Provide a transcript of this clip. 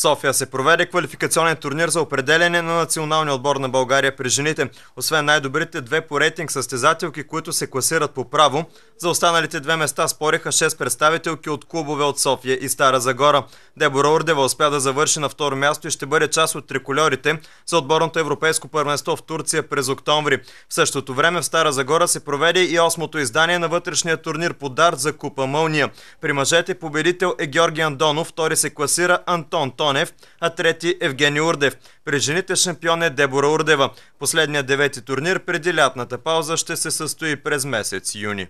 София се проведе квалификационен турнир за определение на националния отбор на България при жените. Освен най-добрите две по рейтинг състезателки, които се класират по право, за останалите две места спориха 6 представителки от клубове от София и Стара Загора. Дебора Ордева успя да завърши на второ място и ще бъде част от трикольорите за отборното европейско първенство в Турция през октомври. В същото време в Стара Загора се проведе и осмото издание на вътрешния турнир по дарт за Купа Мълния. При мъжете победител е Георги Андонов, втори се класира Антон Тонев, а трети Евгений Урдев. При жените шампион е Дебора Урдева. Последният девети турнир преди лятната пауза ще се състои през месец юни.